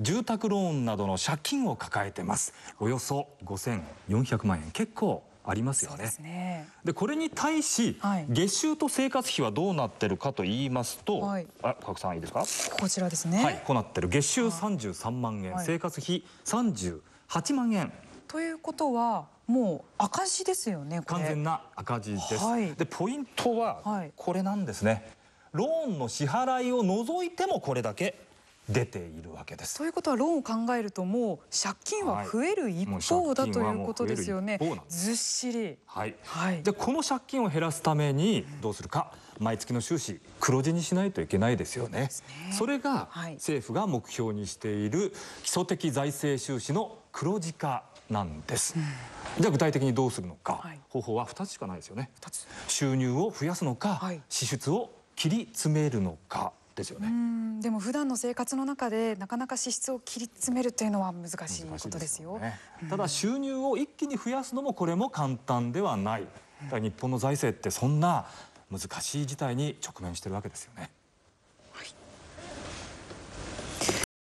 住宅ローンなどの借金を抱えてますおよそ5400万円結構ありますよね。ねでこれに対し、はい、月収と生活費はどうなってるかと言いますと、はい、あ加さんいいですかこちらですね。はい、こうなってる月収33万円、はい、生活費38万円。ということはもう赤字ですよね完全な赤字です。はい、でポイントはこれなんですね。ローンの支払いを除いてもこれだけ出ているわけです。ということはローンを考えるともう借金は増える一方だ、ということですよね。ずっしり。はい。はい、でこの借金を減らすためにどうするか、毎月の収支黒字にしないといけないですよね。そ、ね、それが政府が目標にしている基礎的財政収支の黒字化なんです。じゃあ具体的にどうするのか、はい、方法は二つしかないですよね。二つ。収入を増やすのか、支出を切り詰めるのか。ですよねでも普段の生活の中でなかなか支出を切り詰めるというのは難しいことですよ、ね、ただ収入を一気に増やすのもこれも簡単ではない日本の財政ってそんな難しい事態に直面してるわけですよね。